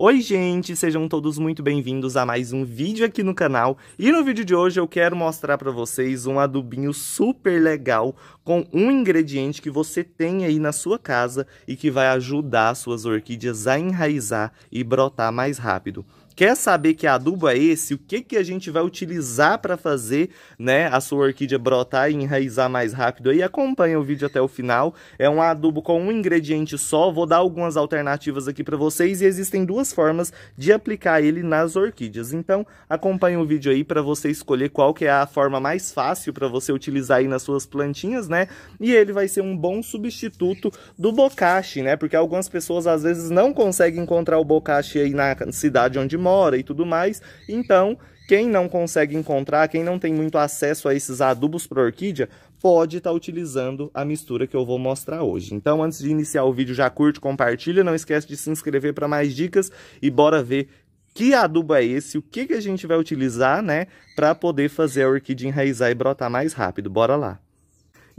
Oi gente, sejam todos muito bem-vindos a mais um vídeo aqui no canal e no vídeo de hoje eu quero mostrar para vocês um adubinho super legal com um ingrediente que você tem aí na sua casa e que vai ajudar suas orquídeas a enraizar e brotar mais rápido quer saber que adubo é esse, o que, que a gente vai utilizar para fazer né, a sua orquídea brotar e enraizar mais rápido aí, acompanha o vídeo até o final. É um adubo com um ingrediente só, vou dar algumas alternativas aqui para vocês e existem duas formas de aplicar ele nas orquídeas. Então, acompanhe o vídeo aí para você escolher qual que é a forma mais fácil para você utilizar aí nas suas plantinhas, né? E ele vai ser um bom substituto do bokashi, né? Porque algumas pessoas às vezes não conseguem encontrar o bokashi aí na cidade onde moram demora e tudo mais. Então, quem não consegue encontrar, quem não tem muito acesso a esses adubos para orquídea, pode estar tá utilizando a mistura que eu vou mostrar hoje. Então, antes de iniciar o vídeo, já curte, compartilha, não esquece de se inscrever para mais dicas e bora ver que adubo é esse, o que, que a gente vai utilizar, né, para poder fazer a orquídea enraizar e brotar mais rápido. Bora lá!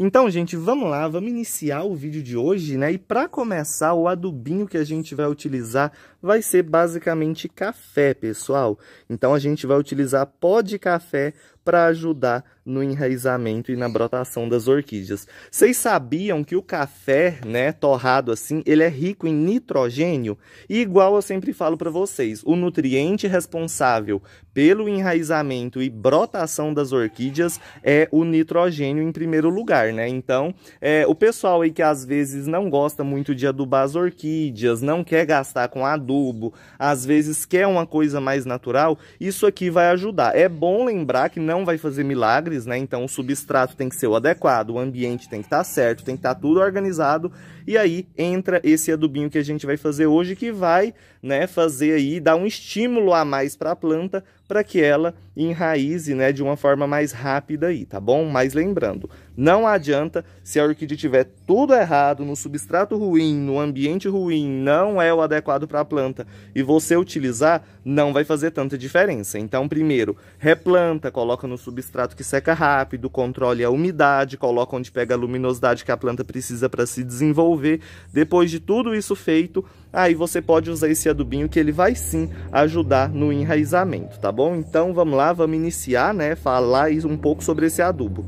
Então, gente, vamos lá, vamos iniciar o vídeo de hoje, né? E para começar, o adubinho que a gente vai utilizar vai ser basicamente café, pessoal. Então, a gente vai utilizar pó de café para ajudar no enraizamento e na brotação das orquídeas. Vocês sabiam que o café, né, torrado assim, ele é rico em nitrogênio? E igual eu sempre falo para vocês, o nutriente responsável pelo enraizamento e brotação das orquídeas é o nitrogênio em primeiro lugar, né? Então, é, o pessoal aí que às vezes não gosta muito de adubar as orquídeas, não quer gastar com adubo, às vezes quer uma coisa mais natural, isso aqui vai ajudar. É bom lembrar que não vai fazer milagres, deles, né? Então o substrato tem que ser o adequado, o ambiente tem que estar tá certo, tem que estar tá tudo organizado. E aí entra esse adubinho que a gente vai fazer hoje, que vai, né, fazer aí, dar um estímulo a mais para a planta para que ela enraize, né, de uma forma mais rápida aí, tá bom? Mas lembrando, não adianta se a orquídea tiver tudo errado, no substrato ruim, no ambiente ruim, não é o adequado para a planta e você utilizar, não vai fazer tanta diferença. Então, primeiro, replanta, coloca no substrato que seca rápido, controle a umidade, coloca onde pega a luminosidade que a planta precisa para se desenvolver. Depois de tudo isso feito, aí você pode usar esse adubinho que ele vai sim ajudar no enraizamento, tá bom? Então, vamos lá, vamos iniciar, né, falar um pouco sobre esse adubo.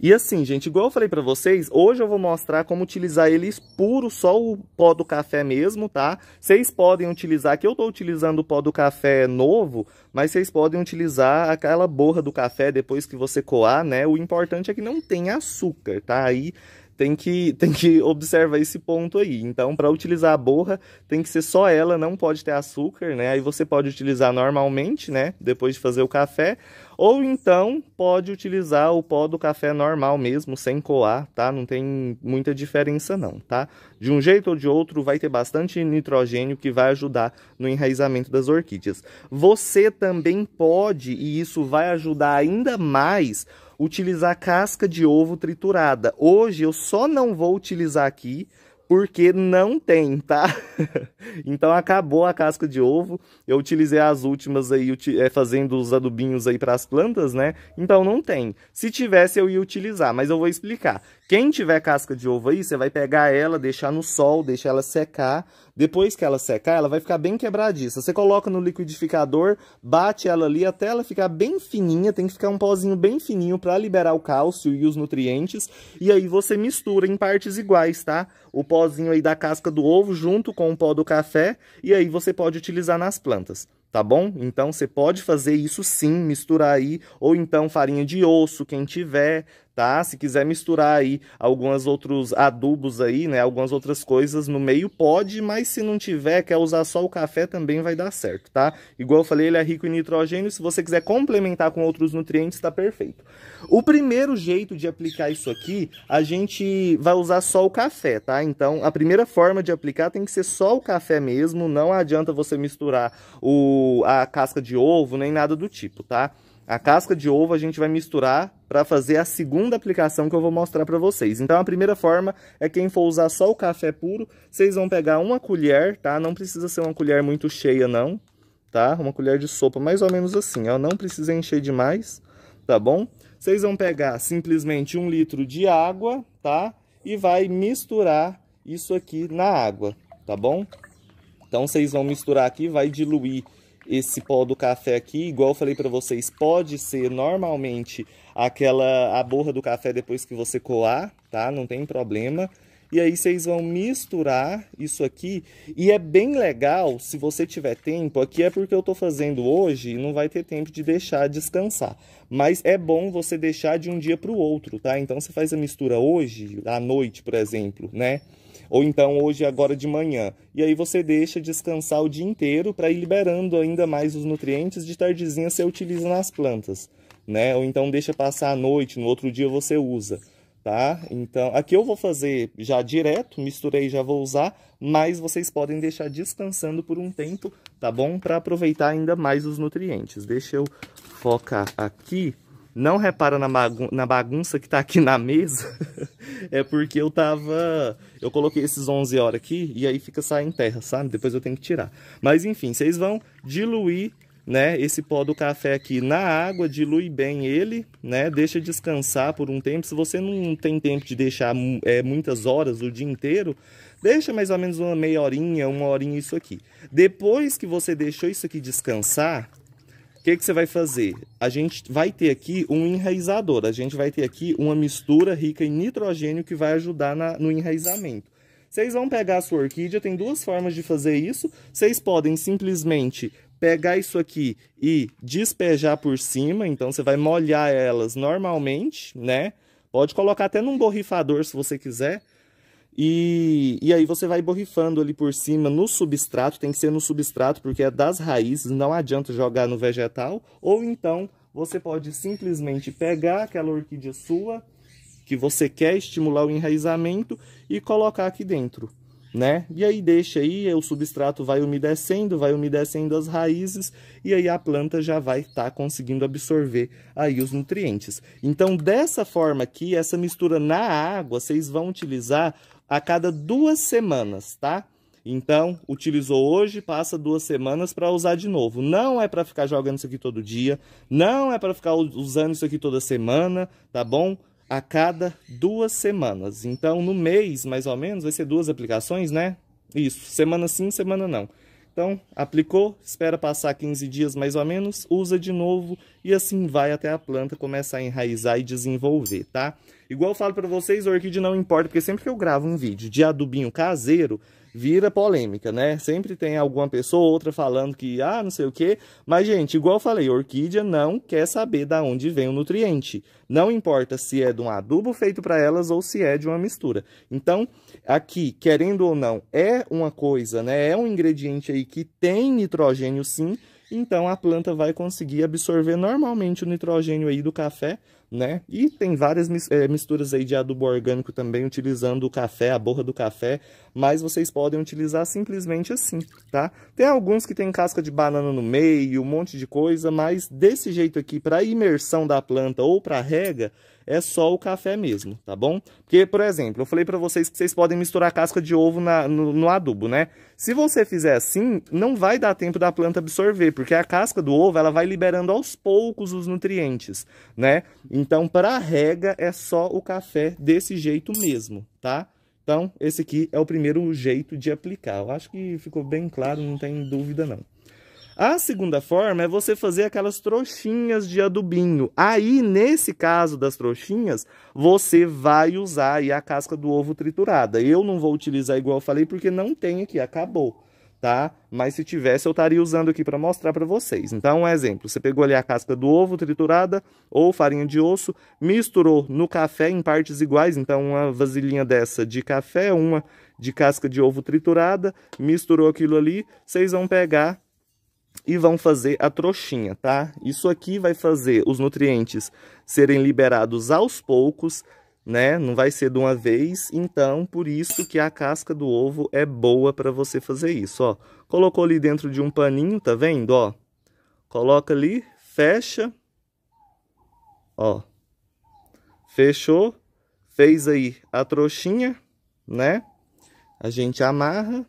E assim, gente, igual eu falei para vocês, hoje eu vou mostrar como utilizar eles puro, só o pó do café mesmo, tá? Vocês podem utilizar, que eu tô utilizando o pó do café novo, mas vocês podem utilizar aquela borra do café depois que você coar, né? O importante é que não tem açúcar, tá? Aí tem que, tem que observar esse ponto aí. Então, para utilizar a borra, tem que ser só ela, não pode ter açúcar, né? Aí você pode utilizar normalmente, né? Depois de fazer o café. Ou então, pode utilizar o pó do café normal mesmo, sem coar, tá? Não tem muita diferença não, tá? de um jeito ou de outro, vai ter bastante nitrogênio que vai ajudar no enraizamento das orquídeas. Você também pode, e isso vai ajudar ainda mais, utilizar casca de ovo triturada. Hoje eu só não vou utilizar aqui, porque não tem, tá? então acabou a casca de ovo. Eu utilizei as últimas aí eh, fazendo os adubinhos aí para as plantas, né? Então não tem. Se tivesse eu ia utilizar, mas eu vou explicar. Quem tiver casca de ovo aí, você vai pegar ela, deixar no sol, deixar ela secar. Depois que ela secar, ela vai ficar bem quebradiça. Você coloca no liquidificador, bate ela ali até ela ficar bem fininha, tem que ficar um pozinho bem fininho para liberar o cálcio e os nutrientes. E aí você mistura em partes iguais, tá? O pozinho aí da casca do ovo junto com o pó do café e aí você pode utilizar nas plantas tá bom? Então você pode fazer isso sim, misturar aí, ou então farinha de osso, quem tiver, tá? Se quiser misturar aí alguns outros adubos aí, né? Algumas outras coisas no meio, pode, mas se não tiver, quer usar só o café, também vai dar certo, tá? Igual eu falei, ele é rico em nitrogênio, se você quiser complementar com outros nutrientes, tá perfeito. O primeiro jeito de aplicar isso aqui, a gente vai usar só o café, tá? Então, a primeira forma de aplicar tem que ser só o café mesmo, não adianta você misturar o, a casca de ovo, nem nada do tipo, Tá? A casca de ovo a gente vai misturar para fazer a segunda aplicação que eu vou mostrar para vocês. Então a primeira forma é quem for usar só o café puro, vocês vão pegar uma colher, tá? Não precisa ser uma colher muito cheia não, tá? Uma colher de sopa, mais ou menos assim, ó. Não precisa encher demais, tá bom? Vocês vão pegar simplesmente um litro de água, tá? E vai misturar isso aqui na água, tá bom? Então vocês vão misturar aqui, vai diluir esse pó do café aqui, igual eu falei para vocês, pode ser normalmente aquela a borra do café depois que você coar, tá? Não tem problema. E aí vocês vão misturar isso aqui. E é bem legal, se você tiver tempo, aqui é porque eu estou fazendo hoje e não vai ter tempo de deixar descansar. Mas é bom você deixar de um dia para o outro, tá? Então você faz a mistura hoje, à noite, por exemplo, né? ou então hoje agora de manhã. E aí você deixa descansar o dia inteiro para ir liberando ainda mais os nutrientes, de tardezinha você utiliza nas plantas, né? Ou então deixa passar a noite, no outro dia você usa. Tá? Então, aqui eu vou fazer já direto, misturei e já vou usar, mas vocês podem deixar descansando por um tempo, tá bom? Para aproveitar ainda mais os nutrientes. Deixa eu focar aqui não repara na, bagun na bagunça que tá aqui na mesa, é porque eu tava... Eu coloquei esses 11 horas aqui e aí fica saindo terra, sabe? Depois eu tenho que tirar. Mas enfim, vocês vão diluir né, esse pó do café aqui na água, dilui bem ele, né, deixa descansar por um tempo. Se você não tem tempo de deixar é, muitas horas, o dia inteiro, deixa mais ou menos uma meia horinha, uma horinha isso aqui. Depois que você deixou isso aqui descansar, que, que você vai fazer? A gente vai ter aqui um enraizador, a gente vai ter aqui uma mistura rica em nitrogênio que vai ajudar na, no enraizamento. Vocês vão pegar a sua orquídea, tem duas formas de fazer isso. Vocês podem simplesmente pegar isso aqui e despejar por cima, então você vai molhar elas normalmente, né? Pode colocar até num borrifador se você quiser. E, e aí você vai borrifando ali por cima no substrato, tem que ser no substrato porque é das raízes, não adianta jogar no vegetal. Ou então você pode simplesmente pegar aquela orquídea sua, que você quer estimular o enraizamento, e colocar aqui dentro né? E aí deixa aí, o substrato vai umedecendo, vai umedecendo as raízes e aí a planta já vai estar tá conseguindo absorver aí os nutrientes. Então, dessa forma aqui, essa mistura na água, vocês vão utilizar a cada duas semanas, tá? Então, utilizou hoje, passa duas semanas para usar de novo. Não é para ficar jogando isso aqui todo dia, não é para ficar usando isso aqui toda semana, tá bom? a cada duas semanas. Então, no mês, mais ou menos, vai ser duas aplicações, né? Isso, semana sim, semana não. Então, aplicou, espera passar 15 dias mais ou menos, usa de novo e assim vai até a planta começar a enraizar e desenvolver, tá? Igual eu falo para vocês, orquídea não importa, porque sempre que eu gravo um vídeo de adubinho caseiro, vira polêmica, né? Sempre tem alguma pessoa ou outra falando que, ah, não sei o quê. Mas, gente, igual eu falei, orquídea não quer saber da onde vem o nutriente. Não importa se é de um adubo feito para elas ou se é de uma mistura. Então, aqui, querendo ou não, é uma coisa, né? É um ingrediente aí que tem nitrogênio sim, então a planta vai conseguir absorver normalmente o nitrogênio aí do café né? E tem várias eh, misturas aí de adubo orgânico também, utilizando o café, a borra do café, mas vocês podem utilizar simplesmente assim, tá? Tem alguns que tem casca de banana no meio, um monte de coisa, mas desse jeito aqui, para imersão da planta ou para rega, é só o café mesmo, tá bom? Porque, por exemplo, eu falei para vocês que vocês podem misturar casca de ovo na, no, no adubo, né? Se você fizer assim, não vai dar tempo da planta absorver, porque a casca do ovo ela vai liberando aos poucos os nutrientes, né? Então, para rega, é só o café desse jeito mesmo, tá? Então, esse aqui é o primeiro jeito de aplicar. Eu acho que ficou bem claro, não tem dúvida não. A segunda forma é você fazer aquelas trouxinhas de adubinho. Aí, nesse caso das trouxinhas, você vai usar aí a casca do ovo triturada. Eu não vou utilizar igual eu falei porque não tem aqui, acabou tá? Mas se tivesse, eu estaria usando aqui para mostrar para vocês. Então, um exemplo, você pegou ali a casca do ovo triturada ou farinha de osso, misturou no café em partes iguais, então uma vasilhinha dessa de café, uma de casca de ovo triturada, misturou aquilo ali, vocês vão pegar e vão fazer a trouxinha, tá? Isso aqui vai fazer os nutrientes serem liberados aos poucos, né? Não vai ser de uma vez, então por isso que a casca do ovo é boa para você fazer isso, ó. Colocou ali dentro de um paninho, tá vendo, ó? Coloca ali, fecha, ó. Fechou, fez aí a trouxinha, né? A gente amarra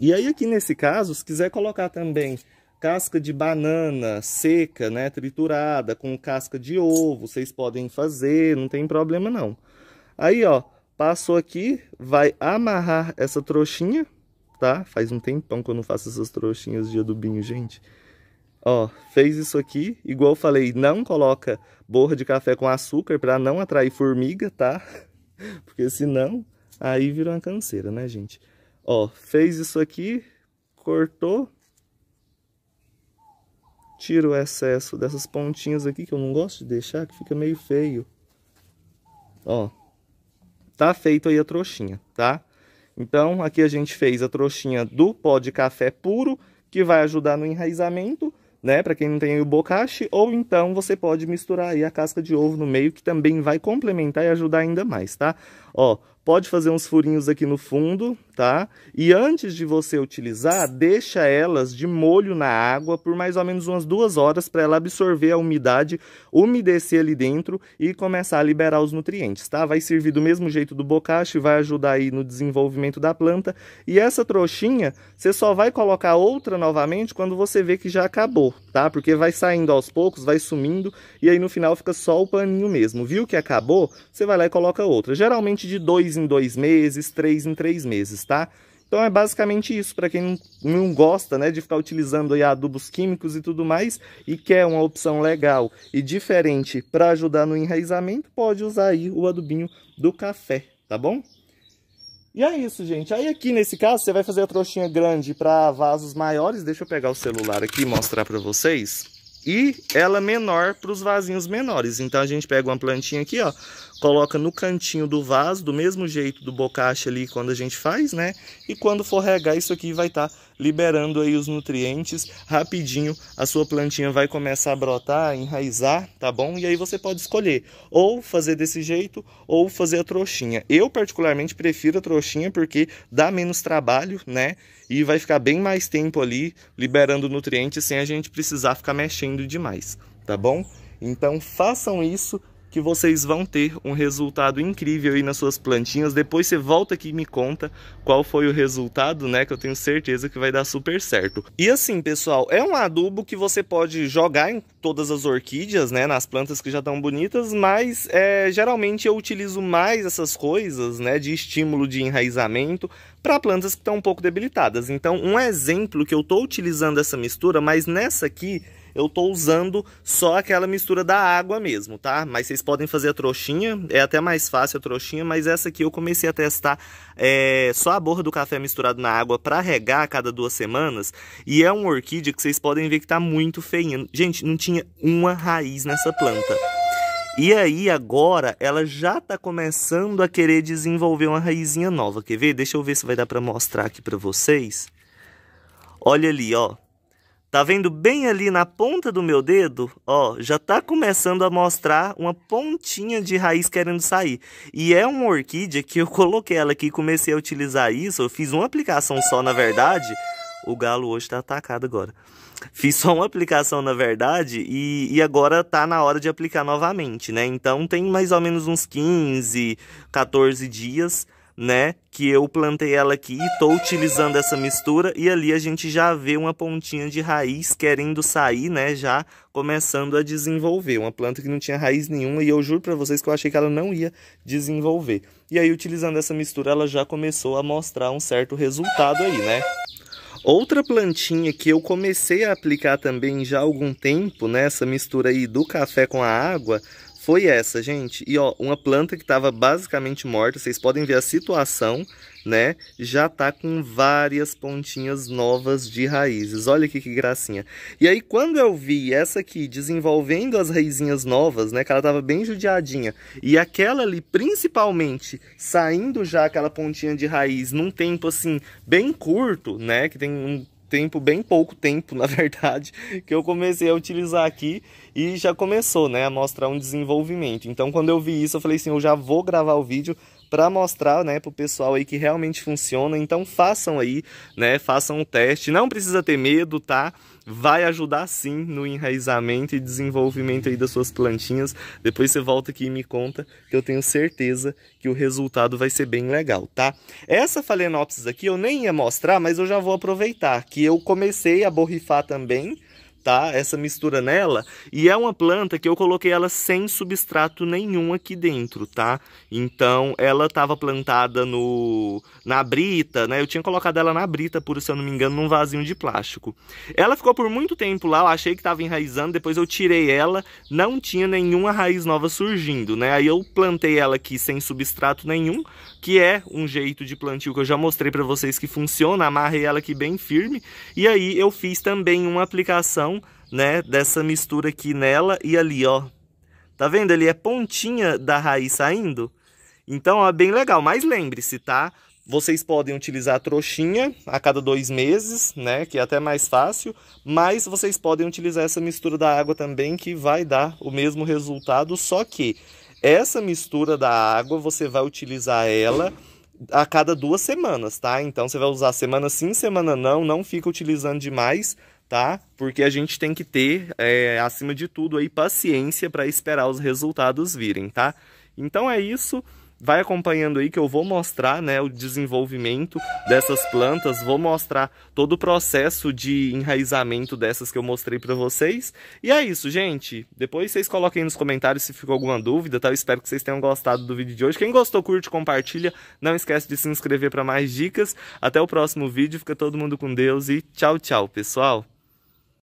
e aí aqui nesse caso, se quiser colocar também casca de banana seca, né, triturada, com casca de ovo, vocês podem fazer, não tem problema não. Aí, ó, passou aqui, vai amarrar essa trouxinha, tá? Faz um tempão que eu não faço essas trouxinhas de adubinho, gente. Ó, fez isso aqui, igual eu falei, não coloca borra de café com açúcar para não atrair formiga, tá? Porque senão, aí vira uma canseira, né, gente? Ó, fez isso aqui, cortou. Tira o excesso dessas pontinhas aqui que eu não gosto de deixar, que fica meio feio. Ó, tá feito aí a trouxinha, tá? Então, aqui a gente fez a trouxinha do pó de café puro, que vai ajudar no enraizamento, né? Para quem não tem o bocache, ou então você pode misturar aí a casca de ovo no meio, que também vai complementar e ajudar ainda mais, tá? Ó, pode fazer uns furinhos aqui no fundo, tá? E antes de você utilizar, deixa elas de molho na água por mais ou menos umas duas horas para ela absorver a umidade, umedecer ali dentro e começar a liberar os nutrientes, tá? Vai servir do mesmo jeito do bocache, vai ajudar aí no desenvolvimento da planta. E essa trouxinha, você só vai colocar outra novamente quando você vê que já acabou, tá? Porque vai saindo aos poucos, vai sumindo e aí no final fica só o paninho mesmo. Viu que acabou? Você vai lá e coloca outra. Geralmente geralmente de dois em dois meses, três em três meses, tá? Então é basicamente isso, para quem não, gosta né, de ficar utilizando aí, adubos químicos e tudo mais, e quer uma opção legal e diferente para ajudar no enraizamento, pode usar aí o adubinho do café, tá bom? E é isso, gente. Aí aqui nesse caso, você vai fazer a trouxinha grande para vasos maiores. Deixa eu pegar o celular aqui e mostrar para vocês. E ela é menor para os vasinhos menores. Então a gente pega uma plantinha aqui, ó coloca no cantinho do vaso, do mesmo jeito do bocache ali quando a gente faz, né? E quando for regar isso aqui vai estar tá liberando aí os nutrientes rapidinho, a sua plantinha vai começar a brotar, a enraizar, tá bom? E aí você pode escolher ou fazer desse jeito ou fazer a trouxinha. Eu particularmente prefiro a trouxinha porque dá menos trabalho, né? E vai ficar bem mais tempo ali liberando nutrientes sem a gente precisar ficar mexendo demais, tá bom? Então façam isso que vocês vão ter um resultado incrível aí nas suas plantinhas. Depois você volta aqui e me conta qual foi o resultado, né? Que eu tenho certeza que vai dar super certo. E assim, pessoal, é um adubo que você pode jogar em todas as orquídeas, né? Nas plantas que já estão bonitas, mas é, geralmente eu utilizo mais essas coisas, né? De estímulo de enraizamento para plantas que estão um pouco debilitadas. Então, um exemplo que eu estou utilizando essa mistura, mas nessa aqui eu tô usando só aquela mistura da água mesmo, tá? Mas vocês podem fazer a trouxinha, é até mais fácil a trouxinha, mas essa aqui eu comecei a testar é, só a borra do café misturado na água para regar a cada duas semanas. E é uma orquídea que vocês podem ver que tá muito feinha. Gente, não tinha uma raiz nessa planta. E aí agora ela já tá começando a querer desenvolver uma raizinha nova, quer ver? Deixa eu ver se vai dar para mostrar aqui para vocês. Olha ali, ó. Tá vendo bem ali na ponta do meu dedo? Ó, já tá começando a mostrar uma pontinha de raiz querendo sair. E é uma orquídea que eu coloquei ela aqui, comecei a utilizar isso. Eu fiz uma aplicação só, na verdade. O galo hoje tá atacado agora. Fiz só uma aplicação, na verdade, e, e agora tá na hora de aplicar novamente, né? Então tem mais ou menos uns 15, 14 dias né? Que eu plantei ela aqui e tô utilizando essa mistura. E ali a gente já vê uma pontinha de raiz querendo sair, né? Já começando a desenvolver. Uma planta que não tinha raiz nenhuma e eu juro para vocês que eu achei que ela não ia desenvolver. E aí, utilizando essa mistura, ela já começou a mostrar um certo resultado aí, né? Outra plantinha que eu comecei a aplicar também já há algum tempo, né? Essa mistura aí do café com a água foi essa, gente. E ó, uma planta que estava basicamente morta, vocês podem ver a situação, né? Já tá com várias pontinhas novas de raízes. Olha aqui que gracinha. E aí quando eu vi essa aqui desenvolvendo as raizinhas novas, né, que ela tava bem judiadinha, e aquela ali principalmente saindo já aquela pontinha de raiz num tempo assim bem curto, né, que tem um tempo, bem pouco tempo, na verdade, que eu comecei a utilizar aqui e já começou, né, a mostrar um desenvolvimento. Então, quando eu vi isso, eu falei assim, eu já vou gravar o vídeo para mostrar, né, pro pessoal aí que realmente funciona. Então façam aí, né, façam o um teste. Não precisa ter medo, tá? Vai ajudar sim no enraizamento e desenvolvimento aí das suas plantinhas. Depois você volta aqui e me conta que eu tenho certeza que o resultado vai ser bem legal, tá? Essa Phalaenopsis aqui eu nem ia mostrar, mas eu já vou aproveitar que eu comecei a borrifar também tá? Essa mistura nela. E é uma planta que eu coloquei ela sem substrato nenhum aqui dentro, tá? Então, ela estava plantada no na brita, né? Eu tinha colocado ela na brita, por se eu não me engano, num vasinho de plástico. Ela ficou por muito tempo lá, eu achei que estava enraizando, depois eu tirei ela, não tinha nenhuma raiz nova surgindo, né? Aí eu plantei ela aqui sem substrato nenhum, que é um jeito de plantio que eu já mostrei para vocês que funciona, amarrei ela aqui bem firme. E aí eu fiz também uma aplicação né, dessa mistura aqui nela e ali, ó. Tá vendo? Ali é pontinha da raiz saindo. Então, é bem legal. Mas lembre-se, tá? Vocês podem utilizar a trouxinha a cada dois meses, né? Que é até mais fácil. Mas vocês podem utilizar essa mistura da água também, que vai dar o mesmo resultado. Só que essa mistura da água, você vai utilizar ela a cada duas semanas, tá? Então você vai usar semana sim, semana não, não fica utilizando demais, tá? Porque a gente tem que ter, é, acima de tudo, aí, paciência para esperar os resultados virem, tá? Então é isso. Vai acompanhando aí que eu vou mostrar né, o desenvolvimento dessas plantas, vou mostrar todo o processo de enraizamento dessas que eu mostrei para vocês. E é isso, gente. Depois vocês coloquem nos comentários se ficou alguma dúvida, tá? Eu espero que vocês tenham gostado do vídeo de hoje. Quem gostou, curte, compartilha. Não esquece de se inscrever para mais dicas. Até o próximo vídeo. Fica todo mundo com Deus e tchau, tchau, pessoal.